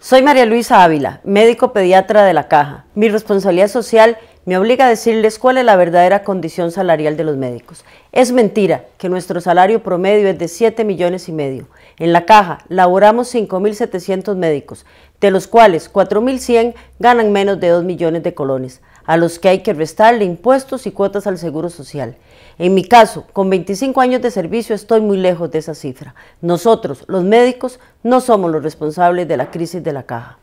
Soy María Luisa Ávila, médico pediatra de la Caja. Mi responsabilidad social me obliga a decirles cuál es la verdadera condición salarial de los médicos. Es mentira que nuestro salario promedio es de 7 millones y medio. En la caja laboramos 5.700 médicos, de los cuales 4.100 ganan menos de 2 millones de colones, a los que hay que restarle impuestos y cuotas al Seguro Social. En mi caso, con 25 años de servicio estoy muy lejos de esa cifra. Nosotros, los médicos, no somos los responsables de la crisis de la caja.